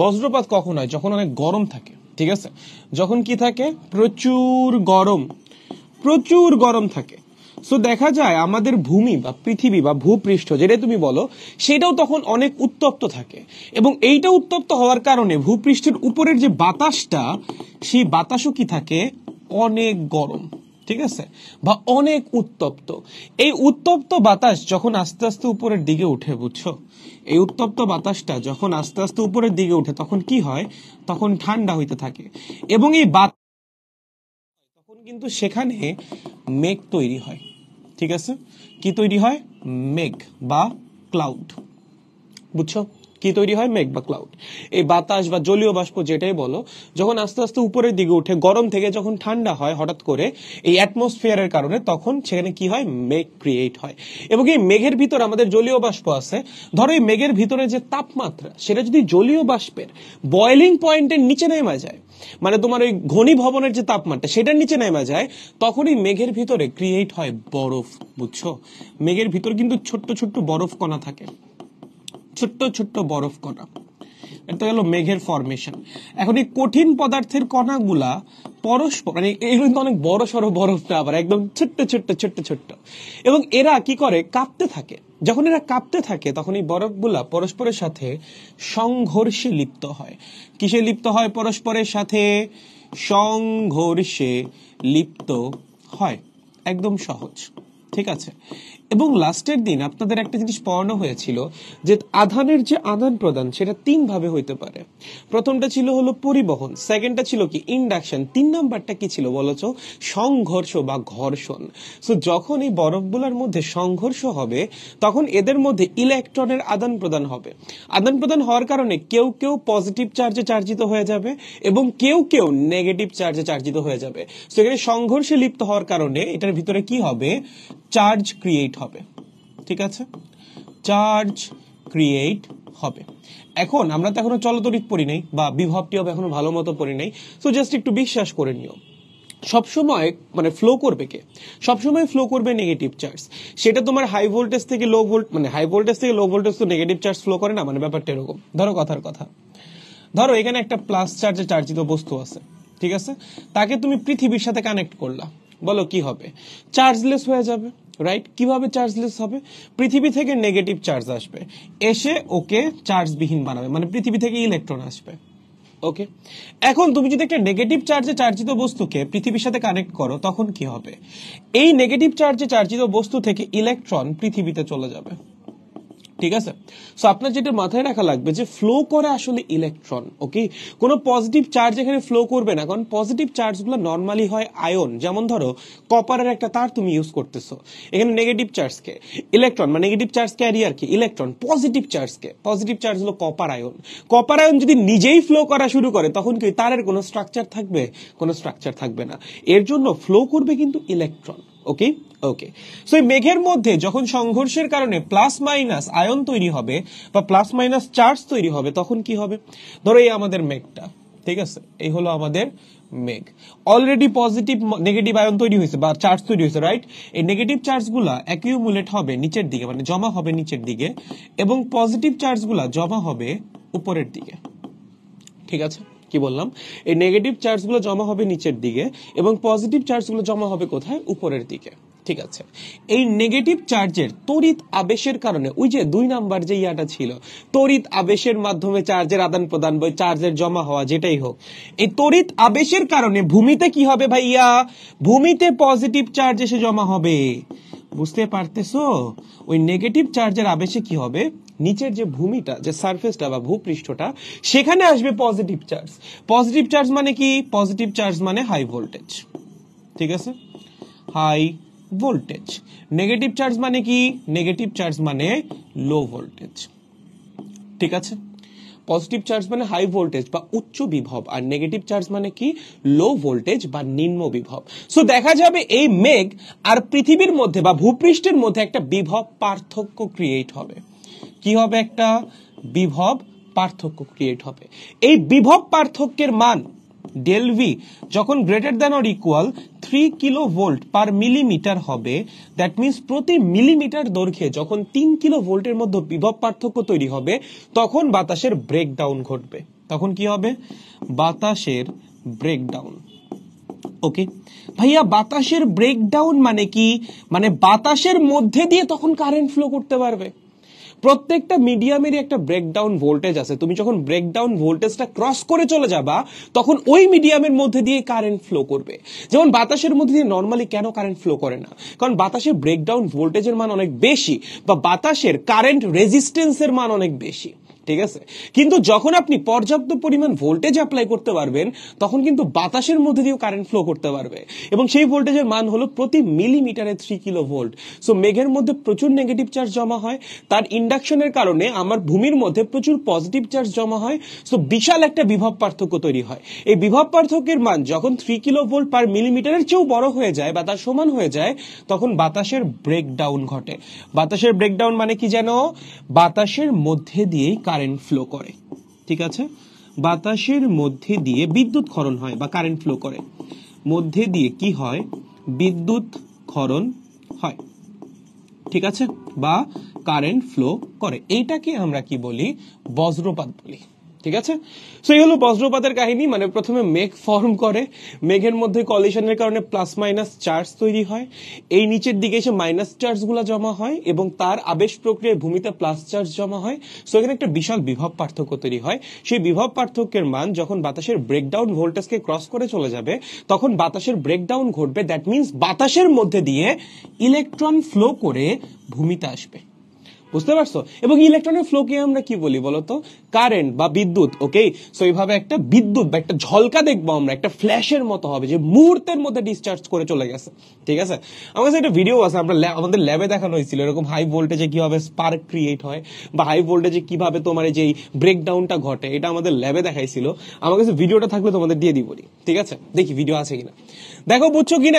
বজ্রপাত কখন হয় যখন অনেক গরম থাকে ঠিক আছে যখন কি থাকে প্রচুর গরম প্রচুর গরম থাকে সো দেখা যায় আমাদের ভূমি বা পৃথিবী বা ভূপৃষ্ঠ যেটা তুমি বলো সেটাও তখন অনেক উত্তপ্ত থাকে এবং এইটা উত্তপ্ত হওয়ার কারণে ভূপৃষ্ঠের উপরের যে বাতাসটা সেই বাতাসও কি থাকে অনেক গরম ঠিক আছে বা অনেক উত্তপ্ত এই উত্তপ্ত বাতাস যখন আস্তে আস্তে উপরের দিকে উঠে বুঝছো এই উত্তপ্ত বাতাসটা যখন আস্তে আস্তে উপরের দিকে উঠে তখন কি হয় তখন ঠান্ডা হইতে থাকে এবং এই তখন কিন্তু সেখানে মেঘ তৈরি হয় ঠিক আছে কি তৈরি হয় মেঘ বা ক্লাউড বুঝছো কি তৈরি হয় মেঘ বা ক্লাউড এই বাতাস বা জলীয় বাষ্প যেটাই বলো যখন আস্তে আস্তে উপরের দিকে উঠে গরম থেকে যখন ঠান্ডা হয় হঠাৎ করে এই অ্যাটমসফিয়ারের কারণে তখন সেখানে কি হয় মেঘ ক্রিয়েট হয় এবং এই মেঘের ভিতর আমাদের জলীয় বাষ্প আছে ধরো এই মেঘের ভিতরে যে তাপমাত্রা সেটা যদি জলীয় বাষ্পের বয়লিং পয়েন্টের নিচে নেমে যায় মানে তোমার ওই ঘনী ভবনের যে তাপমাত্রা সেটার নিচে নেমে যায় তখনই মেঘের ভিতরে ক্রিয়েট হয় বরফ বুঝছো মেঘের ভিতর কিন্তু ছোট্ট ছোট্ট বরফ কণা থাকে ছোট্ট ছোট্ট বরফ কণা এটা গেল মেঘের ফরমেশন এখন এই কঠিন পদার্থের কণাগুলা পরস্পর মানে এগুলো কিন্তু অনেক বড় সড়ো বরফটা আবার একদম ছোট্ট ছোট্ট ছোট্ট ছোট্ট এবং এরা কি করে কাঁপতে থাকে যখন এরা কাঁপতে থাকে তখন এই বরফগুলা পরস্পরের সাথে সংঘর্ষে লিপ্ত হয় কিসে লিপ্ত হয় পরস্পরের সাথে সংঘর্ষে লিপ্ত হয় একদম সহজ ঠিক আছে এবং লাস্টের দিন আপনাদের একটা জিনিস পড়ানো হয়েছিল যে আধানের যে আদান প্রদান সেটা তিন ভাবে হইতে পারে প্রথমটা ছিল হলো পরিবহন সেকেন্ডটা ছিল কি ইন্ডাকশন তিন নাম্বারটা কি ছিল তো সংঘর্ষ বা ঘর্ষণ সো যখন এই বরফগুলার মধ্যে সংঘর্ষ হবে তখন এদের মধ্যে ইলেকট্রনের আদান প্রদান হবে আদান প্রদান হওয়ার কারণে কেউ কেউ পজিটিভ চার্জে চার্জিত হয়ে যাবে এবং কেউ কেউ নেগেটিভ চার্জে চার্জিত হয়ে যাবে সেখানে এখানে সংঘর্ষে লিপ্ত হওয়ার কারণে এটার ভিতরে কি হবে চার্জ ক্রিয়েট হবে ঠিক আছে চার্জ ক্রিয়েট হবে এখন আমরা তো এখনো চলতরিক পড়ি নাই বা বিভবটি হবে এখনো ভালো মতো পড়ি নাই সো জাস্ট একটু বিশ্বাস করে নিও সবসময় মানে ফ্লো করবে কে সবসময় ফ্লো করবে নেগেটিভ চার্জ সেটা তোমার হাই ভোল্টেজ থেকে লো ভোল্ট মানে হাই ভোল্টেজ থেকে লো ভোল্টেজ তো নেগেটিভ চার্জ ফ্লো করে না মানে ব্যাপারটা এরকম ধরো কথার কথা ধরো এখানে একটা প্লাস চার্জে চার্জিত বস্তু আছে ঠিক আছে তাকে তুমি পৃথিবীর সাথে কানেক্ট করলা বলো কি হবে চার্জলেস হয়ে যাবে রাইট কিভাবে চার্জলেস হবে পৃথিবী থেকে নেগেটিভ চার্জ আসবে এসে ওকে চার্জবিহীন বানাবে মানে পৃথিবী থেকে ইলেকট্রন আসবে ওকে এখন তুমি যদি একটা নেগেটিভ চার্জে চার্জিত বস্তুকে পৃথিবীর সাথে কানেক্ট করো তখন কি হবে এই নেগেটিভ চার্জে চার্জিত বস্তু থেকে ইলেকট্রন পৃথিবীতে চলে যাবে ঠিক আছে সো আপনার যেটা মাথায় রাখা লাগবে যে ফ্লো করে আসলে ইলেকট্রন ওকে কোনো পজিটিভ চার্জ এখানে ফ্লো করবে না কারণ পজিটিভ চার্জগুলো নর্মালি হয় আয়ন যেমন ধরো কপারের একটা তার তুমি ইউজ করতেছো এখানে নেগেটিভ চার্জকে ইলেকট্রন মানে নেগেটিভ চার্জ কি ইলেকট্রন পজিটিভ চার্জকে পজিটিভ চার্জ হলো কপার আয়ন কপার আয়ন যদি নিজেই ফ্লো করা শুরু করে তখন কি তারের কোনো স্ট্রাকচার থাকবে কোনো স্ট্রাকচার থাকবে না এর জন্য ফ্লো করবে কিন্তু ইলেকট্রন ওকে ওকে সো এই মেঘের মধ্যে যখন সংঘর্ষের কারণে প্লাস মাইনাস আয়ন তৈরি হবে বা প্লাস মাইনাস চার্জ তৈরি হবে তখন কি হবে ধরো এই আমাদের মেঘটা ঠিক আছে এই হলো আমাদের মেঘ অলরেডি পজিটিভ নেগেটিভ আয়ন তৈরি হয়েছে বা চার্জ তৈরি হয়েছে রাইট এই নেগেটিভ চার্জগুলা অ্যাকিউমুলেট হবে নিচের দিকে মানে জমা হবে নিচের দিকে এবং পজিটিভ চার্জগুলা জমা হবে উপরের দিকে ঠিক আছে কি বললাম এই নেগেটিভ চার্জগুলো জমা হবে নিচের দিকে এবং পজিটিভ চার্জগুলো জমা হবে কোথায় উপরের দিকে ঠিক আছে এই নেগেটিভ চার্জের তড়িৎ আবেশের কারণে ওই যে দুই নাম্বার যে ইয়াটা ছিল তড়িৎ আবেশের মাধ্যমে চার্জের আদান প্রদান বা চার্জের জমা হওয়া যেটাই হোক এই তড়িৎ আবেশের কারণে ভূমিতে কি হবে ভাইয়া ভূমিতে পজিটিভ চার্জ এসে জমা হবে বুঝতে পারতেছো ওই নেগেটিভ চার্জের আবেশে কি হবে নিচের যে ভূমিটা যে সারফেসটা বা ভূপৃষ্ঠটা সেখানে আসবে পজিটিভ চার্জ পজিটিভ চার্জ মানে কি পজিটিভ চার্জ মানে হাই ভোল্টেজ ঠিক আছে হাই ভোল্টেজ নেগেটিভ চার্জ মানে কি নেগেটিভ চার্জ মানে লো ভোল্টেজ ঠিক আছে পজিটিভ চার্জ মানে হাই ভোল্টেজ বা উচ্চ বিভব আর নেগেটিভ চার্জ মানে কি লো ভোল্টেজ বা নিম্ন বিভব সো দেখা যাবে এই মেঘ আর পৃথিবীর মধ্যে বা ভূপৃষ্ঠের মধ্যে একটা বিভব পার্থক্য ক্রিয়েট হবে কি হবে একটা বিভব পার্থক্য ক্রিয়েট হবে এই বিভব পার্থক্যের মান ডেল ভি যখন greater than or equal three kilo volt per millimeter হবে দ্যাট মিন্স প্রতি মিলিমিটার দৈর্ঘ্যে যখন তিন কিলো ভোল্টের মধ্যে বিভব পার্থক্য তৈরি হবে তখন বাতাসের ব্রেকডাউন ঘটবে তখন কি হবে বাতাসের ব্রেকডাউন ওকে ভাইয়া বাতাসের ব্রেকডাউন মানে কি মানে বাতাসের মধ্যে দিয়ে তখন কারেন্ট ফ্লো করতে পারবে প্রত্যেকটা মিডিয়ামেরই একটা ব্রেকডাউন ভোল্টেজ আছে তুমি যখন ব্রেকডাউন ভোল্টেজটা ক্রস করে চলে যাবা তখন ওই মিডিয়ামের মধ্যে দিয়ে কারেন্ট ফ্লো করবে যেমন বাতাসের মধ্যে দিয়ে নর্মালি কেন কারেন্ট ফ্লো করে না কারণ বাতাসের ব্রেকডাউন ভোল্টেজের মান অনেক বেশি বা বাতাসের কারেন্ট রেজিস্টেন্সের মান অনেক বেশি ঠিক আছে কিন্তু যখন আপনি পর্যাপ্ত পরিমাণ ভোল্টেজ অ্যাপ্লাই করতে পারবেন তখন কিন্তু বাতাসের মধ্যে দিয়েও কারেন্ট ফ্লো করতে পারবে এবং সেই ভোল্টেজের মান হলো প্রতি মিলিমিটারে থ্রি কিলো ভোল্ট সো মেঘের মধ্যে প্রচুর নেগেটিভ চার্জ জমা হয় তার ইন্ডাকশনের কারণে আমার ভূমির মধ্যে প্রচুর পজিটিভ চার্জ জমা হয় সো বিশাল একটা বিভব পার্থক্য তৈরি হয় এই বিভব পার্থক্যের মান যখন থ্রি কিলো ভোল্ট পার মিলিমিটারের চেয়েও বড় হয়ে যায় বা তার সমান হয়ে যায় তখন বাতাসের ব্রেকডাউন ঘটে বাতাসের ব্রেকডাউন মানে কি যেন বাতাসের মধ্যে দিয়েই কারেন্ট ফ্লো করে ঠিক আছে বাতাসের মধ্যে দিয়ে বিদ্যুৎ ক্ষরণ হয় বা কারেন্ট ফ্লো করে মধ্যে দিয়ে কি হয় বিদ্যুৎ ক্ষরণ হয় ঠিক আছে বা কারেন্ট ফ্লো করে এইটাকে আমরা কি বলি বজ্রপাত বলি ঠিক আছে সো এই হলো বজ্রপাতের কাহিনী মানে প্রথমে মেঘ ফর্ম করে মেঘের মধ্যে কলিশনের কারণে প্লাস মাইনাস চার্জ তৈরি হয় এই নিচের দিকে এসে মাইনাস গুলা জমা হয় এবং তার আবেশ প্রক্রিয়ায় ভূমিতে প্লাস চার্জ জমা হয় সো এখানে একটা বিশাল বিভব পার্থক্য তৈরি হয় সেই বিভব পার্থক্যের মান যখন বাতাসের ব্রেকডাউন ভোল্টেজকে ক্রস করে চলে যাবে তখন বাতাসের ব্রেকডাউন ঘটবে দ্যাট মিনস বাতাসের মধ্যে দিয়ে ইলেকট্রন ফ্লো করে ভূমিতে আসবে বুঝতে পারছো এবং ইলেকট্রনের ফ্লোকে আমরা কি বলি বলতো কারেন্ট বা বিদ্যুৎ ওকে সো এইভাবে একটা বিদ্যুৎ বা একটা ঝলকা দেখবো আমরা একটা ফ্ল্যাশের মতো হবে যে মুহূর্তের মধ্যে ডিসচার্জ করে চলে গেছে ঠিক আছে আমার কাছে একটা ভিডিও আছে আমরা আমাদের ল্যাবে দেখানো হয়েছিল এরকম হাই ভোল্টেজে কিভাবে স্পার্ক ক্রিয়েট হয় বা হাই ভোল্টেজে কিভাবে তোমার যে ব্রেকডাউনটা ঘটে এটা আমাদের ল্যাবে দেখাইছিল আমার কাছে ভিডিওটা থাকলে তোমাদের দিয়ে দিবনি ঠিক আছে দেখি ভিডিও আছে কিনা দেখো বুঝছো কিনা